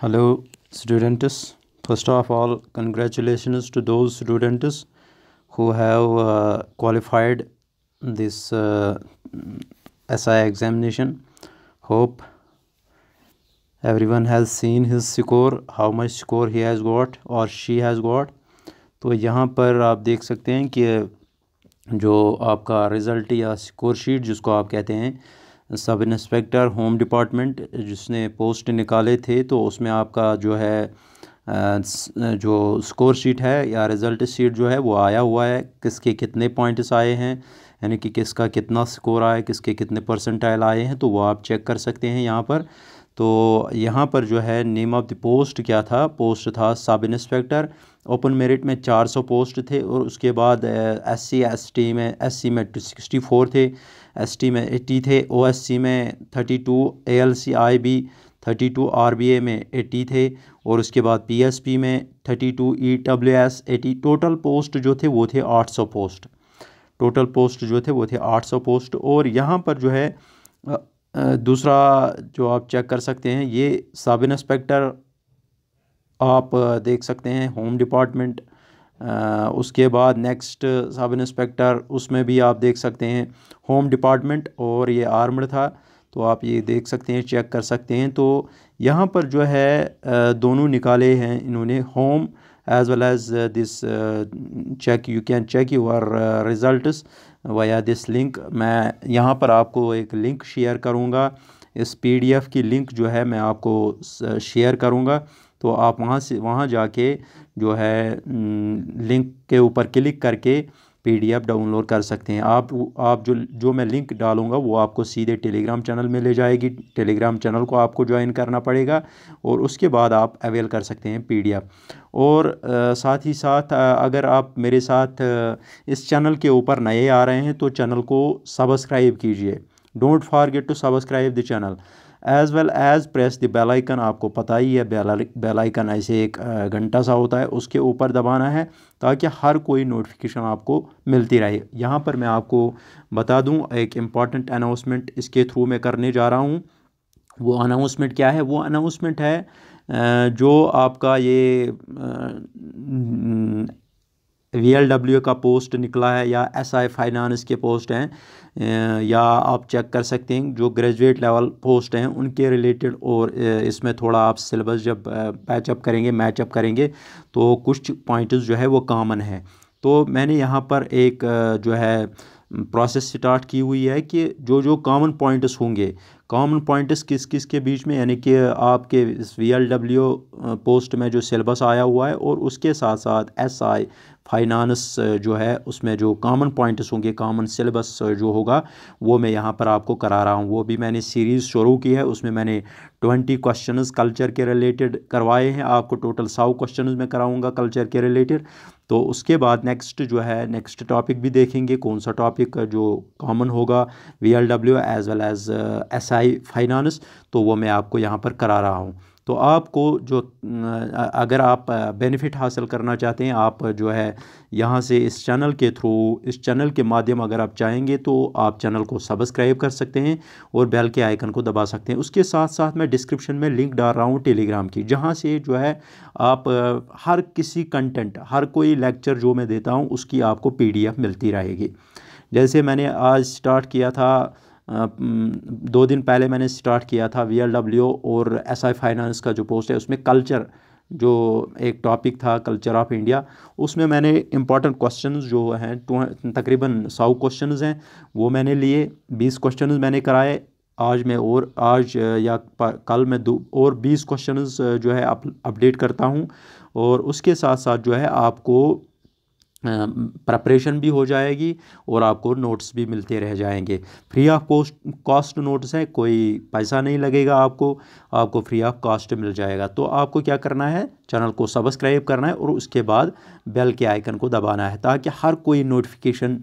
Hello students, first of all congratulations to those students who have uh, qualified this uh, SI examination. Hope everyone has seen his score, how much score he has got or she has got. तो यहाँ पर आप देख सकते हैं कि जो आपका रिज़ल्ट या स्कोर शीट जिसको आप कहते हैं सब इंस्पेक्टर होम डिपार्टमेंट जिसने पोस्ट निकाले थे तो उसमें आपका जो है जो स्कोर शीट है या रिज़ल्ट शीट जो है वो आया हुआ है किसके कितने पॉइंट्स आए हैं यानी कि किसका कितना स्कोर आया किसके कितने परसेंटाइल आए हैं तो वो आप चेक कर सकते हैं यहाँ पर तो यहाँ पर जो है नेम ऑफ़ द पोस्ट क्या था पोस्ट था सब इंस्पेक्टर ओपन मेरिट में 400 पोस्ट थे और उसके बाद एस सी एस टी में एस सी में सिक्सटी फोर थे एस टी में एट्टी थे ओ एस सी में thirty two A L C I B thirty two R B A में एट्टी थे और उसके बाद पी एस पी में thirty two E W S eighty total post जो थे वो थे आठ सौ पोस्ट टोटल पोस्ट जो थे वो थे आठ सौ पोस्ट और यहाँ पर जो है uh, दूसरा जो आप चेक कर सकते हैं ये सब इंस्पेक्टर आप देख सकते हैं होम डिपार्टमेंट उसके बाद नेक्स्ट सब इंस्पेक्टर उसमें भी आप देख सकते हैं होम डिपार्टमेंट और ये आर्मड था तो आप ये देख सकते हैं चेक कर सकते हैं तो यहाँ पर जो है दोनों निकाले हैं इन्होंने home as well as uh, this uh, check you can check your uh, results via this link मैं यहाँ पर आपको एक link share करूँगा इस pdf की link जो है मैं आपको share करूँगा तो आप वहाँ से वहाँ जाके जो है लिंक के ऊपर क्लिक करके पीडीएफ डाउनलोड कर सकते हैं आप आप जो जो मैं लिंक डालूंगा वो आपको सीधे टेलीग्राम चैनल में ले जाएगी टेलीग्राम चैनल को आपको ज्वाइन करना पड़ेगा और उसके बाद आप अवेल कर सकते हैं पीडीएफ और आ, साथ ही साथ आ, अगर आप मेरे साथ आ, इस चैनल के ऊपर नए आ रहे हैं तो चैनल को सब्सक्राइब कीजिए don't forget to subscribe the channel as well as press the bell icon आपको पता ही है बेल आइकन ऐसे एक घंटा सा होता है उसके ऊपर दबाना है ताकि हर कोई नोटिफिकेशन आपको मिलती रहे यहाँ पर मैं आपको बता दूँ एक इम्पॉर्टेंट अनाउंसमेंट इसके थ्रू मैं करने जा रहा हूँ वो अनाउंसमेंट क्या है वो अनाउंसमेंट है जो आपका ये वी एल डब्ल्यू का पोस्ट निकला है या एस आई फाइनानस के पोस्ट हैं या आप चेक कर सकते हैं जो ग्रेजुएट लेवल पोस्ट हैं उनके रिलेटेड और इसमें थोड़ा आप सिलेबस जब पैचअप करेंगे मैचअप करेंगे तो कुछ पॉइंट्स जो है वो कॉमन है तो मैंने यहाँ पर एक जो है प्रोसेस स्टार्ट की हुई है कि जो जो कॉमन पॉइंट्स होंगे कॉमन पॉइंट्स किस किस के बीच में यानी कि आपके इस वी एल डब्ल्यू पोस्ट में जो सिलेबस आया हुआ है और उसके साथ साथ एस आई फाइनानस जो है उसमें जो कॉमन पॉइंट्स होंगे कॉमन सिलेबस जो होगा वो मैं यहाँ पर आपको करा रहा हूँ वो भी मैंने सीरीज़ शुरू की है उसमें मैंने ट्वेंटी क्वेश्चन कल्चर के रिलेटेड करवाए हैं आपको टोटल सौ क्वेश्चन में कराऊँगा कल्चर के रिलेटेड तो उसके बाद नेक्स्ट जो है नेक्स्ट टॉपिक भी देखेंगे कौन सा टॉपिक जो कॉमन होगा V L W as well as S I finance तो वो मैं आपको यहाँ पर करा रहा हूँ तो आपको जो अगर आप बेनिफिट हासिल करना चाहते हैं आप जो है यहाँ से इस चैनल के थ्रू इस चैनल के माध्यम अगर आप चाहेंगे तो आप चैनल को सब्सक्राइब कर सकते हैं और बेल के आइकन को दबा सकते हैं उसके साथ साथ मैं डिस्क्रिप्शन में लिंक डाल रहा हूँ टेलीग्राम की जहाँ से जो है आप हर किसी कंटेंट हर कोई लेक्चर जो मैं देता हूँ उसकी आपको पी मिलती रहेगी जैसे मैंने आज स्टार्ट किया था दो दिन पहले मैंने स्टार्ट किया था वी और एस फाइनेंस का जो पोस्ट है उसमें कल्चर जो एक टॉपिक था कल्चर ऑफ इंडिया उसमें मैंने इम्पॉर्टेंट क्वेश्चन जो हैं तकरीबन सौ क्वेश्चन हैं वो मैंने लिए बीस क्वेश्चन मैंने कराए आज मैं और आज या कल मैं दो और बीस क्वेश्चन जो है अपडेट करता हूँ और उसके साथ साथ जो है आपको प्रपरेशन भी हो जाएगी और आपको नोट्स भी मिलते रह जाएंगे free of cost cost notes हैं कोई पैसा नहीं लगेगा आपको आपको फ्री ऑफ कॉस्ट मिल जाएगा तो आपको क्या करना है चैनल को सब्सक्राइब करना है और उसके बाद बेल के आइकन को दबाना है ताकि हर कोई नोटिफिकेशन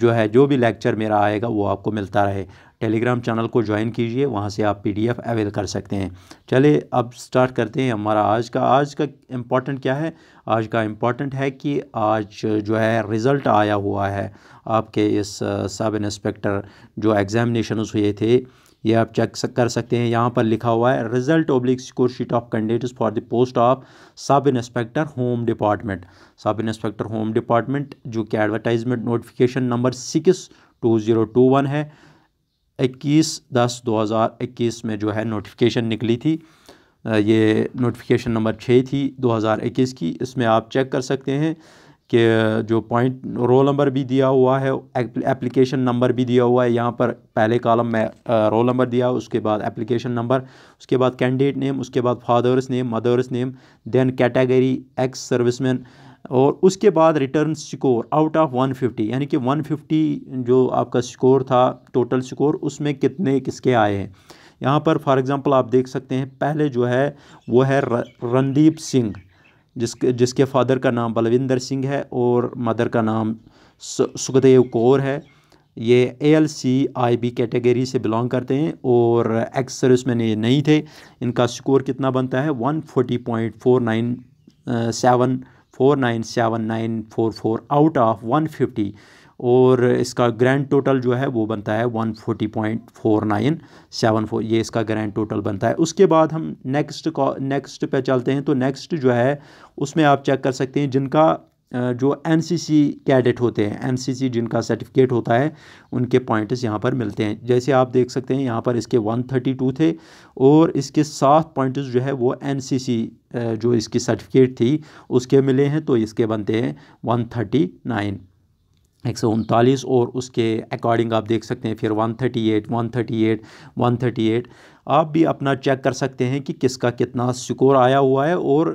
जो है जो भी लेक्चर मेरा आएगा वो आपको मिलता रहे टेलीग्राम चैनल को ज्वाइन कीजिए वहाँ से आप पी अवेल कर सकते हैं चले अब स्टार्ट करते हैं हमारा आज का आज का इम्पॉर्टेंट क्या है आज का इम्पॉर्टेंट है कि आज जो है रिज़ल्ट आया हुआ है आपके इस सब इंस्पेक्टर जो एग्ज़ामिनेशन हुए थे ये आप चेक कर सकते हैं यहाँ पर लिखा हुआ है result oblique score sheet of candidates for the post of sub inspector home department sub inspector home department जो कि advertisement notification number six two zero two one है इक्कीस दस दो हज़ार इक्कीस में जो है नोटिफिकेशन निकली थी ये नोटिफिकेशन नंबर छः थी दो हज़ार इक्कीस की इसमें आप चेक कर सकते हैं कि जो पॉइंट रोल नंबर भी दिया हुआ है एप्लीकेशन नंबर भी दिया हुआ है यहाँ पर पहले कॉलम में रोल नंबर दिया उसके बाद एप्लीकेशन नंबर उसके बाद कैंडिडेट नेम उसके बाद father's name mother's name then category ex serviceman और उसके बाद रिटर्न स्कोर आउट ऑफ 150 यानी कि 150 जो आपका स्कोर था टोटल स्कोर उसमें कितने किसके आए हैं यहाँ पर फॉर एग्ज़ाम्पल आप देख सकते हैं पहले जो है वो है रणदीप सिंह जिसके जिसके फादर का नाम बलविंदर सिंह है और मदर का नाम सुखदेव कौर है ये A L C I B category से बिलोंग करते हैं और एक्स सर्विस में ये नहीं थे इनका स्कोर कितना बनता है one forty point four nine seven four nine seven nine four four out of one fifty और इसका ग्रैंड टोटल जो है वो बनता है one forty point four nine seven four ये इसका ग्रैंड टोटल बनता है उसके बाद हम नेक्स्ट नेक्स्ट पे चलते हैं तो नेक्स्ट जो है उसमें आप चेक कर सकते हैं जिनका जो एन कैडेट होते हैं एन जिनका सर्टिफिकेट होता है उनके पॉइंट्स यहाँ पर मिलते हैं जैसे आप देख सकते हैं यहाँ पर इसके 132 थे और इसके सात पॉइंट्स जो है वो एन जो इसकी सर्टिफिकेट थी उसके मिले हैं तो इसके बनते हैं वन एक सौ उनतालीस और उसके अकॉर्डिंग आप देख सकते हैं फिर वन थर्टी एट आप भी अपना चेक कर सकते हैं कि किसका कितना स्कोर आया हुआ है और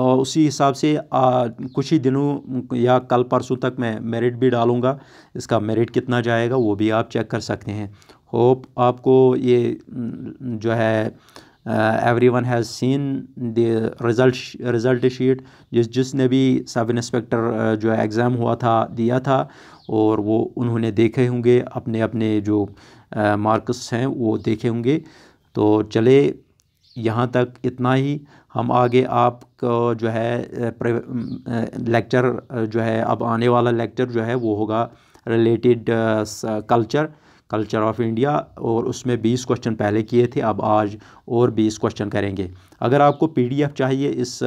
और उसी हिसाब से आ, कुछ ही दिनों या कल परसों तक मैं मेरिट भी डालूँगा इसका मेरिट कितना जाएगा वो भी आप चेक कर सकते हैं होप आपको ये जो है every one has seen the result result sheet जिस जिसने भी सब इंस्पेक्टर जो है एग्ज़ाम हुआ था दिया था और वो उन्होंने देखे होंगे अपने अपने जो मार्क्स हैं वो देखे होंगे तो चले यहाँ तक इतना ही हम आगे आपको जो है लेक्चर जो है अब आने वाला लेक्चर जो है वो होगा related culture culture of India और उसमें 20 क्वेश्चन पहले किए थे अब आज और 20 क्वेश्चन करेंगे अगर आपको पीडीएफ चाहिए इस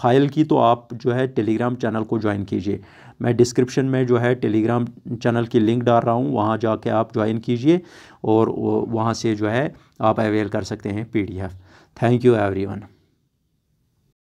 फाइल की तो आप जो है टेलीग्राम चैनल को ज्वाइन कीजिए मैं डिस्क्रिप्शन में जो है टेलीग्राम चैनल की लिंक डाल रहा हूँ वहाँ जाके आप ज्वाइन कीजिए और वहाँ से जो है आप अवेल कर सकते हैं पी थैंक यू एवरी